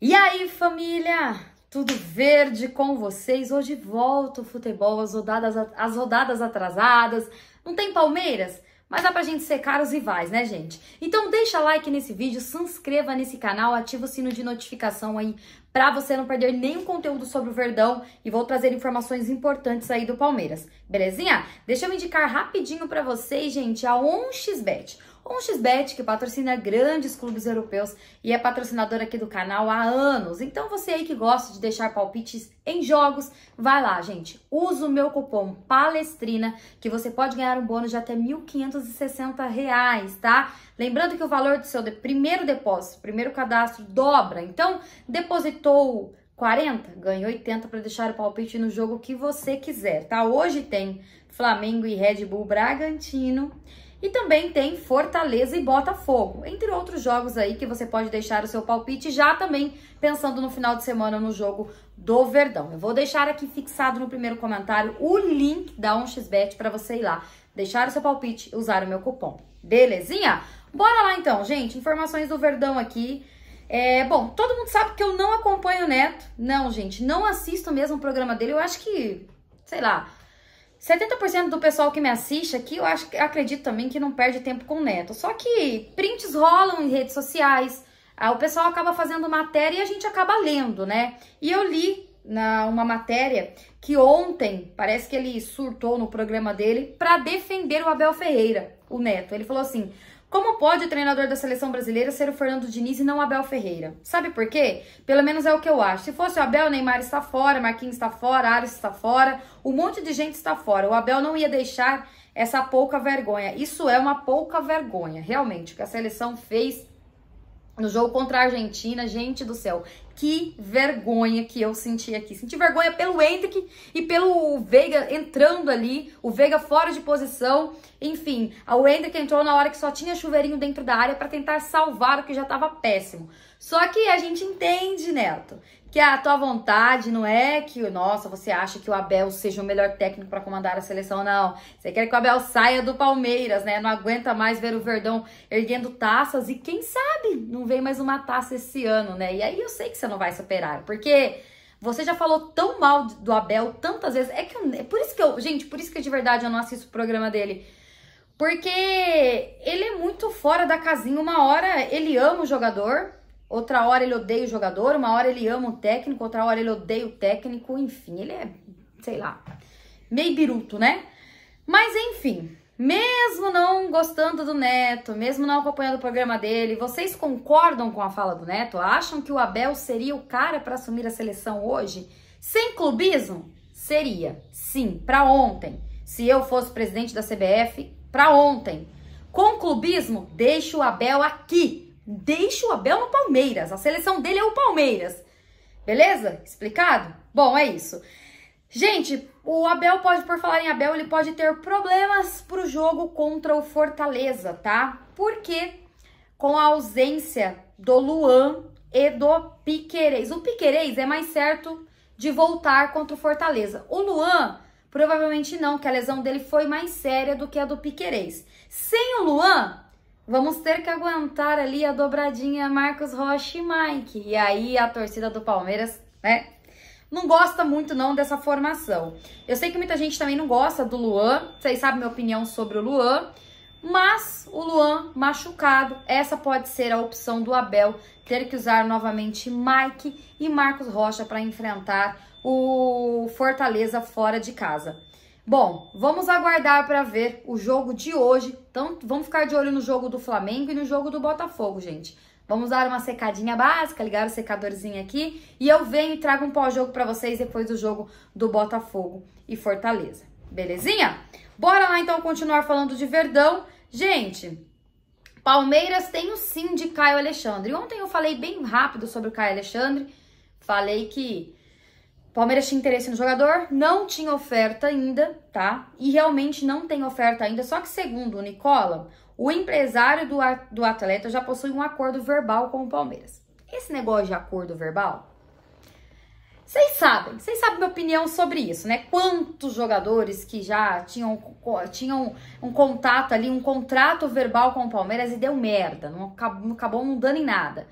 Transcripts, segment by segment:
E aí, família? Tudo verde com vocês? Hoje volta o futebol, as rodadas, as rodadas atrasadas. Não tem Palmeiras? Mas dá pra gente secar os rivais, né, gente? Então deixa like nesse vídeo, se inscreva nesse canal, ativa o sino de notificação aí para você não perder nenhum conteúdo sobre o Verdão e vou trazer informações importantes aí do Palmeiras. Belezinha? Deixa eu indicar rapidinho para vocês, gente, a 1xBet. 1xBet que patrocina grandes clubes europeus e é patrocinadora aqui do canal há anos. Então você aí que gosta de deixar palpites em jogos, vai lá, gente. Usa o meu cupom PALESTRINA que você pode ganhar um bônus de até R$ 1.560, tá? Lembrando que o valor do seu primeiro depósito, primeiro cadastro dobra. Então, depositou acertou 40, ganha 80 para deixar o palpite no jogo que você quiser, tá? Hoje tem Flamengo e Red Bull Bragantino. E também tem Fortaleza e Botafogo, entre outros jogos aí que você pode deixar o seu palpite já também pensando no final de semana no jogo do Verdão. Eu vou deixar aqui fixado no primeiro comentário o link da 1xBet para você ir lá, deixar o seu palpite e usar o meu cupom. Belezinha? Bora lá então, gente. Informações do Verdão aqui. É, bom, todo mundo sabe que eu não acompanho o Neto. Não, gente, não assisto mesmo o programa dele. Eu acho que, sei lá, 70% do pessoal que me assiste aqui, eu acho, acredito também que não perde tempo com o Neto. Só que prints rolam em redes sociais, ah, o pessoal acaba fazendo matéria e a gente acaba lendo, né? E eu li na, uma matéria que ontem, parece que ele surtou no programa dele, para defender o Abel Ferreira, o Neto. Ele falou assim: como pode o treinador da seleção brasileira ser o Fernando Diniz e não o Abel Ferreira? Sabe por quê? Pelo menos é o que eu acho. Se fosse o Abel, Neymar está fora, Marquinhos está fora, Ares está fora, um monte de gente está fora. O Abel não ia deixar essa pouca vergonha. Isso é uma pouca vergonha, realmente. O que a seleção fez no jogo contra a Argentina, gente do céu, que vergonha que eu senti aqui. Senti vergonha pelo Hendrick e pelo Veiga entrando ali, o Veiga fora de posição. Enfim, o Hendrick entrou na hora que só tinha chuveirinho dentro da área para tentar salvar o que já estava péssimo. Só que a gente entende, Neto, que é a tua vontade, não é que, nossa, você acha que o Abel seja o melhor técnico para comandar a seleção, não. Você quer que o Abel saia do Palmeiras, né? Não aguenta mais ver o Verdão erguendo taças e quem sabe não vem mais uma taça esse ano, né? E aí eu sei que você não vai superar, porque você já falou tão mal do Abel tantas vezes. É que eu, é por isso que eu, gente, por isso que de verdade eu não assisto o programa dele. Porque ele é muito fora da casinha. Uma hora ele ama o jogador, Outra hora ele odeia o jogador, uma hora ele ama o técnico, outra hora ele odeia o técnico, enfim, ele é, sei lá, meio biruto, né? Mas enfim, mesmo não gostando do Neto, mesmo não acompanhando o programa dele, vocês concordam com a fala do Neto? Acham que o Abel seria o cara para assumir a seleção hoje? Sem clubismo? Seria. Sim, para ontem. Se eu fosse presidente da CBF, para ontem. Com clubismo, deixa o Abel aqui Deixa o Abel no Palmeiras. A seleção dele é o Palmeiras. Beleza? Explicado? Bom, é isso. Gente, o Abel pode, por falar em Abel, ele pode ter problemas pro jogo contra o Fortaleza, tá? Porque com a ausência do Luan e do Piquerez. O Piquerez é mais certo de voltar contra o Fortaleza. O Luan, provavelmente não, que a lesão dele foi mais séria do que a do Piquerez. Sem o Luan, Vamos ter que aguentar ali a dobradinha Marcos Rocha e Mike. E aí a torcida do Palmeiras, né? Não gosta muito não dessa formação. Eu sei que muita gente também não gosta do Luan. Vocês sabem minha opinião sobre o Luan. Mas o Luan machucado, essa pode ser a opção do Abel ter que usar novamente Mike e Marcos Rocha para enfrentar o Fortaleza fora de casa. Bom, vamos aguardar para ver o jogo de hoje. Então, vamos ficar de olho no jogo do Flamengo e no jogo do Botafogo, gente. Vamos dar uma secadinha básica, ligar o secadorzinho aqui e eu venho e trago um pós-jogo para vocês depois do jogo do Botafogo e Fortaleza. Belezinha? Bora lá então continuar falando de Verdão. Gente, Palmeiras tem o sim de Caio Alexandre. Ontem eu falei bem rápido sobre o Caio Alexandre, falei que Palmeiras tinha interesse no jogador, não tinha oferta ainda, tá? E realmente não tem oferta ainda, só que segundo o Nicola, o empresário do, do atleta já possui um acordo verbal com o Palmeiras. Esse negócio de acordo verbal, vocês sabem, vocês sabem minha opinião sobre isso, né? Quantos jogadores que já tinham, tinham um contato ali, um contrato verbal com o Palmeiras e deu merda, não acabou, não acabou não dando em nada.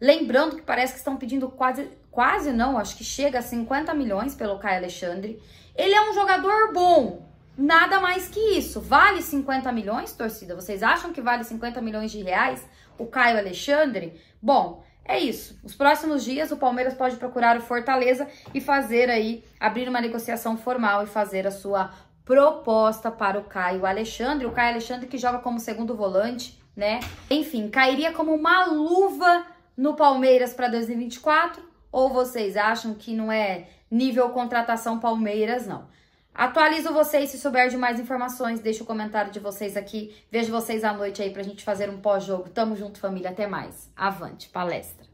Lembrando que parece que estão pedindo quase quase não, acho que chega a 50 milhões pelo Caio Alexandre. Ele é um jogador bom, nada mais que isso. Vale 50 milhões, torcida? Vocês acham que vale 50 milhões de reais o Caio Alexandre? Bom, é isso. Os próximos dias o Palmeiras pode procurar o Fortaleza e fazer aí, abrir uma negociação formal e fazer a sua proposta para o Caio Alexandre. O Caio Alexandre que joga como segundo volante, né? Enfim, cairia como uma luva no Palmeiras para 2024 ou vocês acham que não é nível contratação Palmeiras, não? Atualizo vocês se souber de mais informações. Deixo o comentário de vocês aqui. Vejo vocês à noite aí pra gente fazer um pós-jogo. Tamo junto, família. Até mais. Avante, palestra.